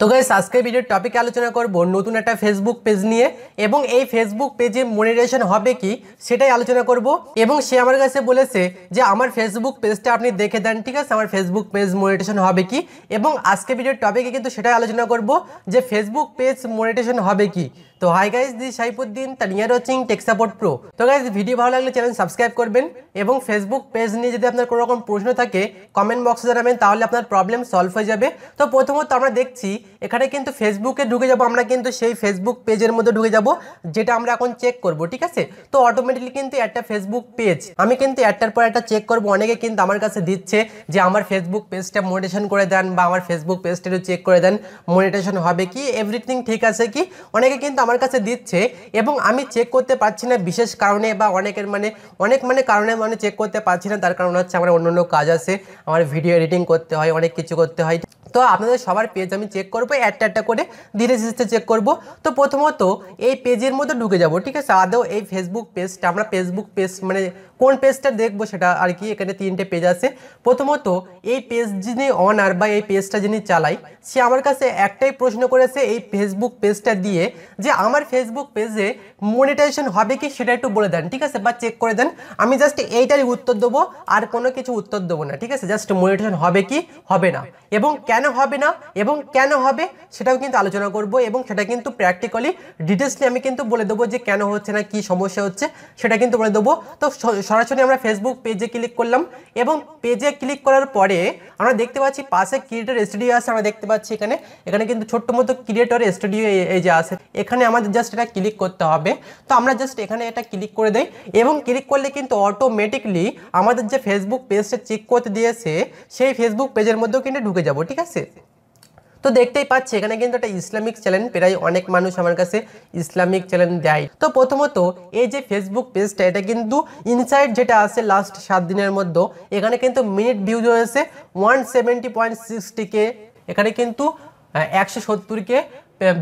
তো গাইস আজকের ভিডিওর টপিক আলোচনা করব নতুন একটা ফেসবুক পেজ নিয়ে এবং এই ফেসবুক পেজে মনিটাইজেশন হবে কি সেটাই আলোচনা করব এবং সে আমার কাছে বলেছে যে আমার ফেসবুক পেজটা আপনি দেখে দেন ঠিক আছে আমার ফেসবুক পেজ মনিটাইজেশন হবে কি এবং আজকে ভিডিওর টপিকে কিন্তু সেটাই আলোচনা করব যে ফেসবুক পেজ মনিটাইজেশন হবে কি তো হাই গাইজ দি সাইফুদ্দিন তার রোচিং টেক সাপোর্ট প্রো তো গাইজ ভিডিও ভালো লাগলে চ্যানেল সাবস্ক্রাইব করবেন এবং ফেসবুক পেজ নিয়ে যদি আপনার কোনো রকম প্রশ্ন থাকে কমেন্ট বক্সে জানাবেন তাহলে আপনার প্রবলেম সলভ হয়ে যাবে তো প্রথমত আমরা দেখছি এখানে কিন্তু ফেসবুকে ঢুকে যাব আমরা কিন্তু সেই ফেসবুক পেজের মধ্যে ঢুকে যাব যেটা আমরা এখন চেক করব ঠিক আছে তো অটোমেটিকলি কিন্তু একটা ফেসবুক পেজ আমি কিন্তু একটার পর একটা চেক করব অনেকে কিন্তু আমার কাছে দিচ্ছে যে আমার ফেসবুক পেজটা মনিটেশন করে দেন বা আমার ফেসবুক পেজটা চেক করে দেন মনিটেশন হবে কি এভরিথিং ঠিক আছে কি অনেকে কিন্তু আমার কাছে দিচ্ছে এবং আমি চেক করতে পারছি না বিশেষ কারণে বা অনেকের মানে অনেক মানে কারণে মানে চেক করতে পারছি না তার কারণ হচ্ছে আমার অন্য অন্য কাজ আছে আমার ভিডিও এডিটিং করতে হয় অনেক কিছু করতে হয় তো আপনাদের সবার পেজ আমি চেক করবো একটা একটা করে ধীরে ধীরে চেক করব তো প্রথমত এই পেজের মধ্যে ঢুকে যাব ঠিক আছে আদৌ এই ফেসবুক পেজটা আমরা ফেসবুক পেজ মানে কোন পেজটা দেখবো সেটা আর কি এখানে তিনটে পেজ আছে প্রথমত এই পেজ যিনি অনার বা এই পেজটা যিনি চালাই সে আমার কাছে একটাই প্রশ্ন করেছে এই ফেসবুক পেজটা দিয়ে যে আমার ফেসবুক পেজে মনিটাইজেশন হবে কি সেটা একটু বলে দেন ঠিক আছে বা চেক করে দেন আমি জাস্ট এইটারই উত্তর দেবো আর কোনো কিছু উত্তর দেবো না ঠিক আছে জাস্ট মনিটাইজেশন হবে কি হবে না এবং কেন হবে না এবং কেন হবে সেটাও কিন্তু আলোচনা করব এবং সেটা কিন্তু প্র্যাকটিক্যালি ডিটেলসলি আমি কিন্তু বলে দেবো যে কেন হচ্ছে না কি সমস্যা হচ্ছে সেটা কিন্তু বলে দেবো তো সরাসরি আমরা ফেসবুক পেজে ক্লিক করলাম এবং পেজে ক্লিক করার পরে আমরা দেখতে পাচ্ছি পাশে ক্রিয়েটার স্টুডিও আছে আমরা দেখতে পাচ্ছি এখানে এখানে কিন্তু ছোট্ট মতো ক্রিয়েটার স্টুডিও এই যে আছে এখানে আমাদের জাস্ট এটা ক্লিক করতে হবে তো আমরা জাস্ট এখানে এটা ক্লিক করে দেই এবং ক্লিক করলে কিন্তু অটোমেটিকলি আমাদের যে ফেসবুক পেজটা চেক করতে দিয়েছে সেই ফেসবুক পেজের মধ্যেও কিন্তু ঢুকে যাব ঠিক আছে তো দেখতেই পাচ্ছি এখানে কিন্তু একটা ইসলামিক চ্যানেল প্রায় অনেক মানুষ আমার কাছে ইসলামিক চ্যানেল দেয় তো প্রথমত এই যে ফেসবুক পেজটা এটা কিন্তু ইনসাইড যেটা আছে লাস্ট সাত দিনের মধ্যে এখানে কিন্তু মিনিট ভিউজ হয়েছে one seventy point sixty K এখানে কিন্তু একশো সত্তর কে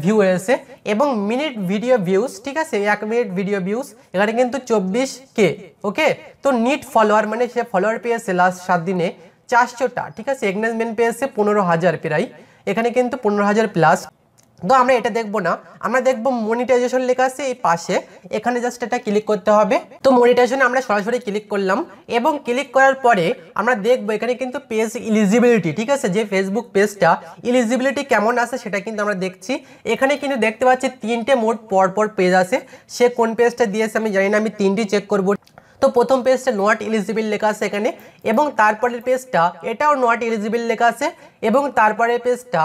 ভিউ হয়েছে এবং মিনিট ভিডিও ভিউজ ঠিক আছে এক মিনিট ভিডিও ভিউজ এখানে কিন্তু চব্বিশ কে ওকে তো নিট ফলোয়ার মানে সে ফলোয়ার পেয়েছে লাস্ট সাত দিনে চারশোটা ঠিক আছে এগনেজমেন্ট পেয়েছে পনেরো হাজার প্রায় এখানে কিন্তু পনেরো হাজার প্লাস তো আমরা এটা দেখবো না আমরা দেখবো মনিটাইজেশন লেখা আছে এই পাশে এখানে জাস্ট এটা ক্লিক করতে হবে তো মনিটাইজেশনে আমরা সরাসরি ক্লিক করলাম এবং ক্লিক করার পরে আমরা দেখবো এখানে কিন্তু পেজ ইলিজিবিলিটি ঠিক আছে যে ফেসবুক পেজটা ইলিজিবিলিটি কেমন আছে সেটা কিন্তু আমরা দেখছি এখানে কিন্তু দেখতে পাচ্ছি তিনটে মোট পর পর পেজ আছে সে কোন পেজটা দিয়েছে আমি জানি না আমি তিনটি চেক করবো তো প্রথম পেজটা নট এলিজিবিল লেখা আছে এখানে এবং তারপরের পেজটা এটাও নট এলিজিবিল লেখা আছে এবং তারপরের পেজটা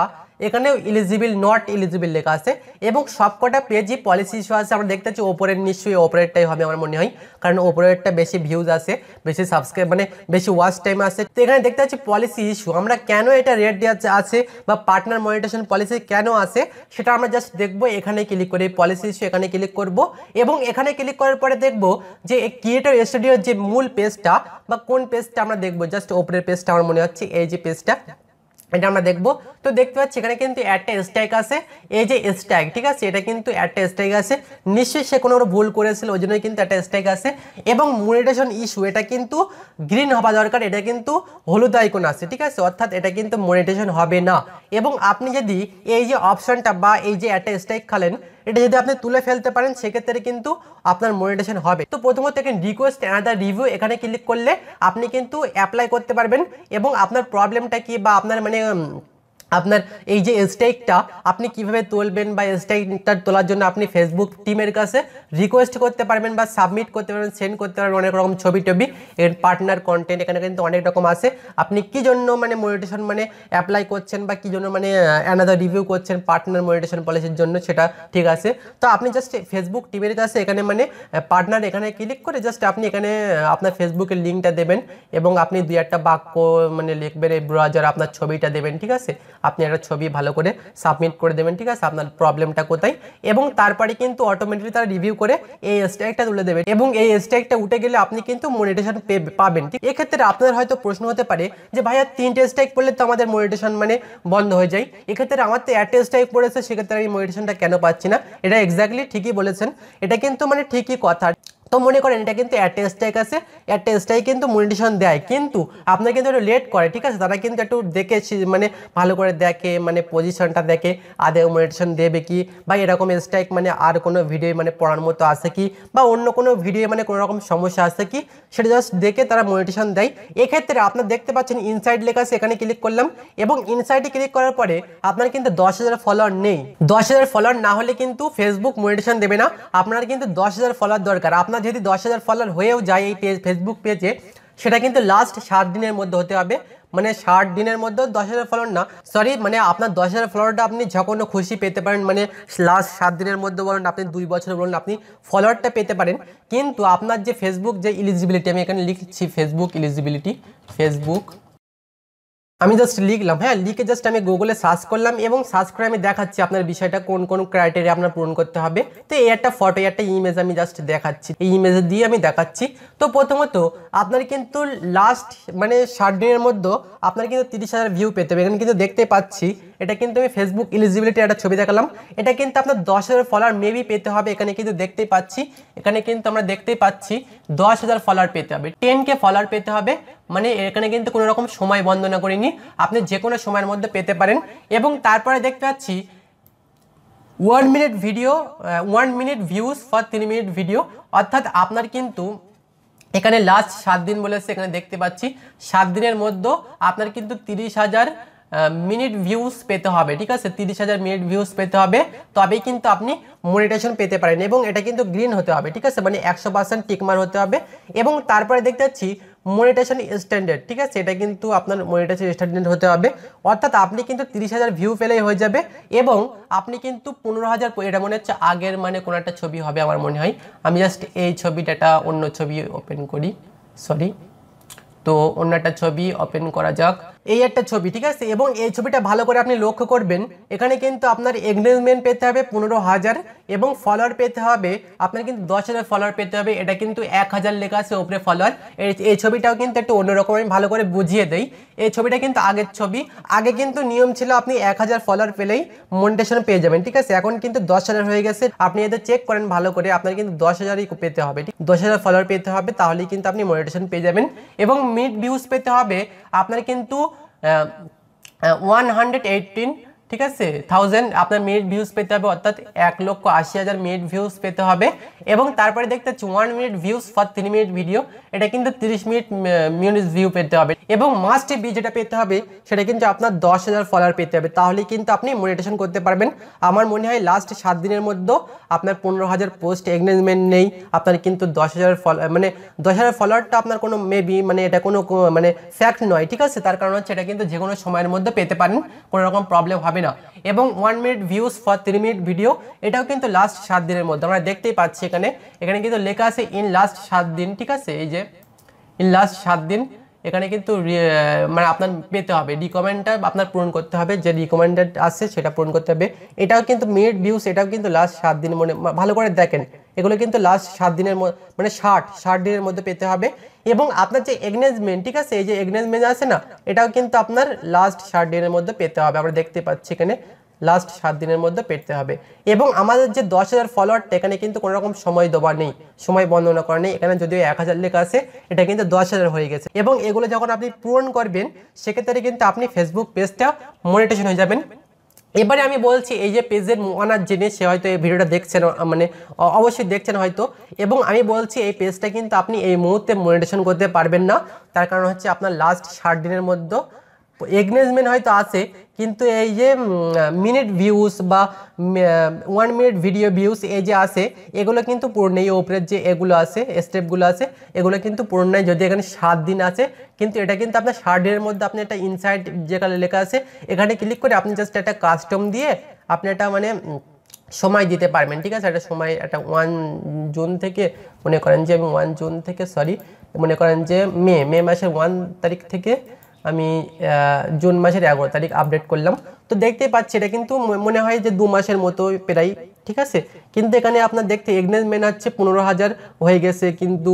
এখানেও ইলিজিবল নট ইলিজিবল লেখা আছে এবং সবকটা পেজই পলিসি ইস্যু আছে আমরা দেখতে পাচ্ছি ওপরের নিশ্চয়ই ওপরেরটাই হবে আমার মনে হয় কারণ ওপরেরটা বেশি ভিউজ আছে বেশি সাবস্ক্রাইব মানে বেশি ওয়াচ টাইম আছে তো এখানে দেখতে পাচ্ছি পলিসি ইস্যু আমরা কেন এটা রেট দিয়ে আছে বা পার্টনার মনিটেশন পলিসি কেন আছে সেটা আমরা জাস্ট দেখবো এখানে ক্লিক করে পলিসি ইস্যু এখানে ক্লিক করব এবং এখানে ক্লিক করার পরে দেখব যে ক্রিয়েটর স্টুডিওর যে মূল পেজটা বা কোন পেজটা আমরা দেখবো জাস্ট ওপরের পেজটা আমার মনে হচ্ছে এই যে পেজটা এটা আমরা দেখবো তো দেখতে পাচ্ছি এখানে কিন্তু একটা স্ট্যাক আছে এই যে স্ট্যাক ঠিক আছে এটা কিন্তু একটা স্ট্যাক আছে নিশ্চয়ই সে কোনো ভুল করেছিল ওই জন্যই কিন্তু একটা স্ট্যাক আছে এবং মোনিটেশন ইস্যু এটা কিন্তু গ্রিন হওয়া দরকার এটা কিন্তু হলুদ আইকন আছে ঠিক আছে অর্থাৎ এটা কিন্তু মোনিটেশন হবে না এবং আপনি যদি এই যে অপশানটা বা এই যে একটা স্ট্যাক খালেন এটা যদি আপনি তুলে ফেলতে পারেন সেক্ষেত্রে কিন্তু আপনার মনিটেশন হবে তো প্রথমত এখানে রিকোয়েস্ট অ্যানাদার রিভিউ এখানে ক্লিক করলে আপনি কিন্তু অ্যাপ্লাই করতে পারবেন এবং আপনার প্রবলেমটা কি বা আপনার মানে আপনার এই যে স্টেকটা আপনি কিভাবে তুলবেন বা স্টেকটা তোলার জন্য আপনি ফেসবুক টিমের কাছে রিকোয়েস্ট করতে পারবেন বা সাবমিট করতে পারবেন সেন্ড করতে পারবেন অনেক রকম ছবি টবি এর পার্টনার কন্টেন্ট এখানে কিন্তু অনেক রকম আছে আপনি কী জন্য মানে মনিটেশন মানে অ্যাপ্লাই করছেন বা কী জন্য মানে অ্যানাদার রিভিউ করছেন পার্টনার মনিটেশন পলিসির জন্য সেটা ঠিক আছে তো আপনি জাস্ট ফেসবুক টিমের কাছে এখানে মানে পার্টনার এখানে ক্লিক করে জাস্ট আপনি এখানে আপনার ফেসবুকের লিঙ্কটা দেবেন এবং আপনি দুই একটা বাক্য মানে লিখবেন এই ব্রাউজার আপনার ছবিটা দেবেন ঠিক আছে আপনি একটা ছবি ভালো করে সাবমিট করে দেবেন ঠিক আছে আপনার প্রবলেমটা কোথায় এবং তারপরে কিন্তু অটোমেটিকলি তারা রিভিউ করে এই স্ট্যাগটা তুলে দেবে এবং এই স্ট্যাগটা উঠে গেলে আপনি কিন্তু মনিটেশন পাবেন ঠিক এক্ষেত্রে আপনার হয়তো প্রশ্ন হতে পারে যে ভাইয়া তিনটে স্ট্যাগ পড়লে তো আমাদের মনিটেশন মানে বন্ধ হয়ে যায় এক্ষেত্রে আমার তো একটা স্ট্যাগ পড়েছে সেক্ষেত্রে আমি মনিটেশনটা কেন পাচ্ছি না এটা এক্স্যাক্টলি ঠিকই বলেছেন এটা কিন্তু মানে ঠিকই কথা তো মনে করেন এটা কিন্তু অ্যাটেস্টাই কাছে অ্যাটেস্টাই কিন্তু মনিটেশন দেয় কিন্তু আপনার কিন্তু একটু লেট করে ঠিক আছে তারা কিন্তু একটু দেখে মানে ভালো করে দেখে মানে পজিশনটা দেখে আদে মনিটেশন দেবে কি বা এরকম স্ট্রাইক মানে আর কোনো ভিডিও মানে পড়ার মতো আছে কি বা অন্য কোনো ভিডিও মানে কোনো রকম সমস্যা আছে কি সেটা জাস্ট দেখে তারা মনিটেশন দেয় এক্ষেত্রে আপনার দেখতে পাচ্ছেন ইনসাইড লেখা আছে এখানে ক্লিক করলাম এবং ইনসাইডে ক্লিক করার পরে আপনার কিন্তু দশ হাজার ফলোয়ার নেই দশ হাজার ফলোয়ার না হলে কিন্তু ফেসবুক মনিটেশন দেবে না আপনার কিন্তু দশ হাজার ফলোয়ার দরকার আপনার আপনার যদি দশ হাজার ফলোয়ার হয়েও যায় এই পেজ ফেসবুক পেজে সেটা কিন্তু লাস্ট ষাট দিনের মধ্যে হতে হবে মানে ষাট দিনের মধ্যে দশ হাজার ফলোয়ার না সরি মানে আপনার দশ হাজার ফলোয়ারটা আপনি যখনও খুশি পেতে পারেন মানে লাস্ট সাত দিনের মধ্যে বলুন আপনি দুই বছর বলুন আপনি ফলোয়ারটা পেতে পারেন কিন্তু আপনার যে ফেসবুক যে ইলিজিবিলিটি আমি এখানে লিখছি ফেসবুক ইলিজিবিলিটি ফেসবুক আমি জাস্ট লিখলাম হ্যাঁ লিখে জাস্ট আমি গুগলে সার্চ করলাম এবং সার্চ করে আমি দেখাচ্ছি আপনার বিষয়টা কোন কোন ক্রাইটেরিয়া আপনার পূরণ করতে হবে তো এই একটা ফটো একটা ইমেজ আমি জাস্ট দেখাচ্ছি এই ইমেজ দিয়ে আমি দেখাচ্ছি তো প্রথমত আপনার কিন্তু লাস্ট মানে ষাট দিনের মধ্যে আপনার কিন্তু তিরিশ হাজার ভিউ পেতে হবে এখানে কিন্তু দেখতে পাচ্ছি এটা কিন্তু আমি ফেসবুক ইলিজিবিলিটি একটা ছবি দেখালাম এটা কিন্তু আপনার দশ হাজার ফলোয়ার মেবি পেতে হবে এখানে কিন্তু দেখতে পাচ্ছি এখানে কিন্তু আমরা দেখতে পাচ্ছি দশ হাজার ফলোয়ার পেতে হবে টেন কে ফলোয়ার পেতে হবে মানে এখানে কিন্তু কোনো রকম সময় বন্ধনা করিনি আপনি যে কোনো সময়ের মধ্যে পেতে পারেন এবং তারপরে দেখতে পাচ্ছি one minute video one minute views for তিন মিনিট ভিডিও অর্থাৎ আপনার কিন্তু এখানে লাস্ট সাত দিন বলেছে এখানে দেখতে পাচ্ছি সাত দিনের মধ্যে আপনার কিন্তু তিরিশ হাজার মিনিট ভিউজ পেতে হবে ঠিক আছে তিরিশ হাজার মিনিট ভিউজ পেতে হবে তবেই কিন্তু আপনি মনিটেশন পেতে পারেন এবং এটা কিন্তু গ্রিন হতে হবে ঠিক আছে মানে একশো পার্সেন্ট টিকমার হতে হবে এবং তারপরে দেখতে পাচ্ছি মনিটেশন স্ট্যান্ডার্ড ঠিক আছে এটা কিন্তু আপনার মনিটেশন স্ট্যান্ডার্ড হতে হবে অর্থাৎ আপনি কিন্তু তিরিশ হাজার ভিউ পেলেই হয়ে যাবে এবং আপনি কিন্তু পনেরো হাজার এটা মনে হচ্ছে আগের মানে কোনো একটা ছবি হবে আমার মনে হয় আমি জাস্ট এই ছবিটা একটা অন্য ছবি ওপেন করি সরি তো অন্য একটা ছবি ওপেন করা যাক এই একটা ছবি ঠিক আছে এবং এই ছবিটা ভালো করে আপনি লক্ষ্য করবেন এখানে কিন্তু আপনার এগনেজমেন্ট পেতে হবে পনেরো হাজার এবং ফলোয়ার পেতে হবে আপনার কিন্তু দশ হাজার ফলোয়ার পেতে হবে এটা কিন্তু এক হাজার লেখা আছে ওপরে ফলোয়ার এই ছবিটাও কিন্তু একটু অন্যরকম আমি ভালো করে বুঝিয়ে দেই এই ছবিটা কিন্তু আগের ছবি আগে কিন্তু নিয়ম ছিল আপনি এক হাজার ফলোয়ার পেলেই মনিটেশন পেয়ে যাবেন ঠিক আছে এখন কিন্তু দশ হাজার হয়ে গেছে আপনি এদের চেক করেন ভালো করে আপনার কিন্তু দশ হাজারই পেতে হবে ঠিক দশ হাজার ফলোয়ার পেতে হবে তাহলেই কিন্তু আপনি মনিটেশন পেয়ে যাবেন এবং মিড ভিউজ পেতে হবে আপনার কিন্তু Uh, uh, 118 ঠিক আছে থাউজেন্ড আপনার মিনিট ভিউজ পেতে হবে অর্থাৎ এক লক্ষ আশি হাজার মিনিট ভিউজ পেতে হবে এবং তারপরে দেখতে হচ্ছে one minute views for three minute video এটা কিন্তু তিরিশ মিনিট মিউনিট ভিউ পেতে হবে এবং মাস্ট ভি যেটা পেতে হবে সেটা কিন্তু আপনার দশ হাজার ফলোয়ার পেতে হবে তাহলে কিন্তু আপনি মনিটেশন করতে পারবেন আমার মনে হয় লাস্ট সাত দিনের মধ্যে আপনার পনেরো হাজার পোস্ট এগনেজমেন্ট নেই আপনার কিন্তু দশ হাজার ফলোয়ার মানে দশ হাজার ফলোয়ারটা আপনার কোনো মেবি মানে এটা কোনো মানে ফ্যাক্ট নয় ঠিক আছে তার কারণ হচ্ছে এটা কিন্তু যে কোনো সময়ের মধ্যে পেতে পারেন কোনো রকম প্রবলেম হবে যাবে না এবং one minute views for three minute video এটাও কিন্তু লাস্ট সাত দিনের মধ্যে আমরা দেখতেই পাচ্ছি এখানে এখানে কিন্তু লেখা আছে ইন লাস্ট সাত দিন ঠিক আছে এই যে ইন লাস্ট সাত দিন এখানে কিন্তু মানে আপনার পেতে হবে রিকমেন্ডটা আপনার পূরণ করতে হবে যে রিকমেন্ডেড আছে সেটা পূরণ করতে হবে এটাও কিন্তু মিনিট ভিউস এটাও কিন্তু লাস্ট সাত দিন মনে ভালো করে দেখেন এগুলো কিন্তু লাস্ট সাত দিনের মানে ষাট ষাট দিনের মধ্যে পেতে হবে এবং আপনার যে এগনেজমেন্ট ঠিক আছে এই যে এগনেজমেন্ট আছে না এটাও কিন্তু আপনার লাস্ট ষাট দিনের মধ্যে পেতে হবে আমরা দেখতে পাচ্ছি এখানে লাস্ট সাত দিনের মধ্যে পেতে হবে এবং আমাদের যে দশ হাজার ফলোয়ারটা এখানে কিন্তু কোনো রকম সময় দেওয়া নেই সময় বর্ণনা করা নেই এখানে যদিও এক হাজার লেখা আছে এটা কিন্তু দশ হাজার হয়ে গেছে এবং এগুলো যখন আপনি পূরণ করবেন সেক্ষেত্রে কিন্তু আপনি ফেসবুক পেজটা মনিটেশন হয়ে যাবেন এবারে আমি বলছি এই যে পেজের অনার জিনিস সে হয়তো এই ভিডিওটা দেখছেন মানে অবশ্যই দেখছেন হয়তো এবং আমি বলছি এই পেজটা কিন্তু আপনি এই মুহূর্তে মনিটেশন করতে পারবেন না তার কারণ হচ্ছে আপনার লাস্ট ষাট দিনের মধ্যে এগনেজমেন্ট হয়তো আসে কিন্তু এই যে মিনিট ভিউস বা ওয়ান মিনিট ভিডিও ভিউস এই যে আসে এগুলো কিন্তু এই ওপরের যে এগুলো আছে স্টেপগুলো আছে এগুলো কিন্তু পুরনেই যদি এখানে সাত দিন আছে কিন্তু এটা কিন্তু আপনার সাত দিনের মধ্যে আপনি একটা ইনসাইড যেখানে লেখা আছে এখানে ক্লিক করে আপনি জাস্ট একটা কাস্টম দিয়ে আপনি একটা মানে সময় দিতে পারবেন ঠিক আছে একটা সময় একটা ওয়ান জুন থেকে মনে করেন যে আমি ওয়ান জুন থেকে সরি মনে করেন যে মে মে মাসের ওয়ান তারিখ থেকে আমি জুন মাসের এগারো তারিখ আপডেট করলাম তো দেখতে পাচ্ছি এটা কিন্তু মনে হয় যে দু মাসের মতো প্রায় ঠিক আছে কিন্তু এখানে আপনার দেখতে মেন হচ্ছে পনেরো হাজার হয়ে গেছে কিন্তু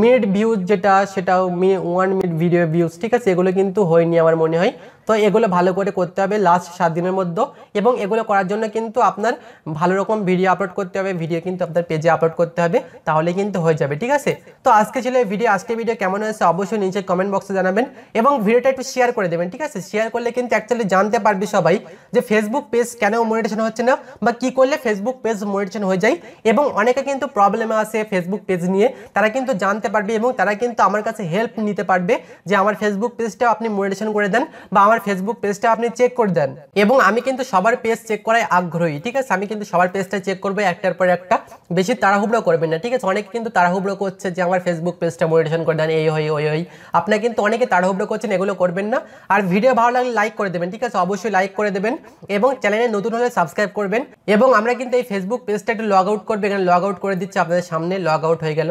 মিনিট ভিউজ যেটা সেটাও মি ওয়ান মিনিট ভিডিও ভিউজ ঠিক আছে এগুলো কিন্তু হয়নি আমার মনে হয় তো এগুলো ভালো করে করতে হবে লাস্ট সাত দিনের মধ্যে এবং এগুলো করার জন্য কিন্তু আপনার ভালো রকম ভিডিও আপলোড করতে হবে ভিডিও কিন্তু আপনার পেজে আপলোড করতে হবে তাহলে কিন্তু হয়ে যাবে ঠিক আছে তো আজকে ছিল এই ভিডিও আজকে ভিডিও কেমন হয়েছে অবশ্যই নিচে কমেন্ট বক্সে জানাবেন এবং ভিডিওটা একটু শেয়ার করে দেবেন ঠিক আছে শেয়ার করলে কিন্তু অ্যাকচুয়ালি জানতে পারবে সবাই হয় যে ফেসবুক পেজ কেন মনিটেশন হচ্ছে না বা কি করলে ফেসবুক পেজ মনিটেশন হয়ে যায় এবং অনেকে কিন্তু প্রবলেমে আসে ফেসবুক পেজ নিয়ে তারা কিন্তু জানতে পারবে এবং তারা কিন্তু আমার কাছে হেল্প নিতে পারবে যে আমার ফেসবুক পেজটা আপনি মনিটেশন করে দেন বা আমার ফেসবুক পেজটা আপনি চেক করে দেন এবং আমি কিন্তু সবার পেজ চেক করায় আগ্রহী ঠিক আছে আমি কিন্তু সবার পেজটা চেক করবো একটার পর একটা বেশি তাড়াহুড়ো করবেন না ঠিক আছে অনেকে কিন্তু তাড়াহুড়ো করছে যে আমার ফেসবুক পেজটা মনিটেশন করে দেন এই হই ওই হই আপনার কিন্তু অনেকে তাড়াহুড়ো করছেন এগুলো করবেন না আর ভিডিও ভালো লাগলে লাইক করে দেবেন ঠিক আছে অবশ্যই লাইক করে করে দেবেন এবং চ্যানেলে নতুন হলে সাবস্ক্রাইব করবেন এবং আমরা কিন্তু এই ফেসবুক পেজটা একটু লগ আউট করবে এখানে লগ আউট করে দিচ্ছি আপনাদের সামনে লগ আউট হয়ে গেল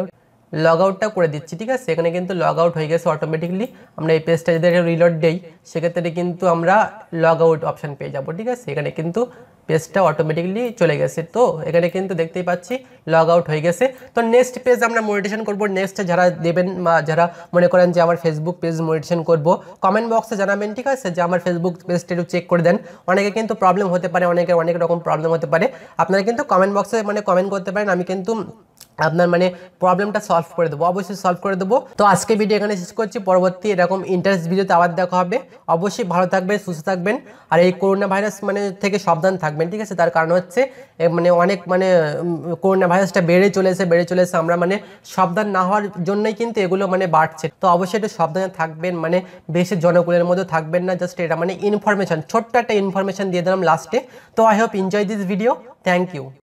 লগ আউটটা করে দিচ্ছি ঠিক আছে এখানে কিন্তু লগ আউট হয়ে গেছে অটোমেটিকলি আমরা এই পেজটা যদি রিলোড দেই সেক্ষেত্রে কিন্তু আমরা লগ আউট অপশান পেয়ে যাবো ঠিক আছে এখানে কিন্তু পেজটা অটোমেটিকলি চলে গেছে তো এখানে কিন্তু দেখতেই পাচ্ছি লগ আউট হয়ে গেছে তো নেক্সট পেজ আমরা মনিটেশন করবো নেক্সট যারা দেবেন বা যারা মনে করেন যে আমার ফেসবুক পেজ মনিটেশন করবো কমেন্ট বক্সে জানাবেন ঠিক আছে যে আমার ফেসবুক পেজটা একটু চেক করে দেন অনেকে কিন্তু প্রবলেম হতে পারে অনেকের অনেক রকম প্রবলেম হতে পারে আপনারা কিন্তু কমেন্ট বক্সে মানে কমেন্ট করতে পারেন আমি কিন্তু আপনার মানে প্রবলেমটা সলভ করে দেবো অবশ্যই সলভ করে দেবো তো আজকে ভিডিও এখানে শেষ করছি পরবর্তী এরকম ইন্টারেস্ট ভিডিওতে আবার দেখা হবে অবশ্যই ভালো থাকবেন সুস্থ থাকবেন আর এই করোনা ভাইরাস মানে থেকে সাবধান থাকবে রাখবেন ঠিক আছে তার কারণ হচ্ছে মানে অনেক মানে করোনা ভাইরাসটা বেড়ে চলেছে বেড়ে চলেছে আমরা মানে সাবধান না হওয়ার জন্যই কিন্তু এগুলো মানে বাড়ছে তো অবশ্যই একটু সাবধানে থাকবেন মানে বেশি জনগণের মধ্যে থাকবেন না জাস্ট এটা মানে ইনফরমেশান ছোট্ট একটা ইনফরমেশান দিয়ে দিলাম লাস্টে তো I hope enjoy this video thank you